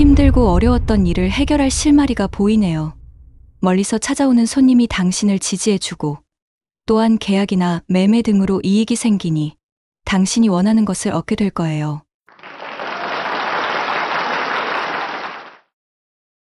힘들고 어려웠던 일을 해결할 실마리가 보이네요. 멀리서 찾아오는 손님이 당신을 지지해주고 또한 계약이나 매매 등으로 이익이 생기니 당신이 원하는 것을 얻게 될 거예요.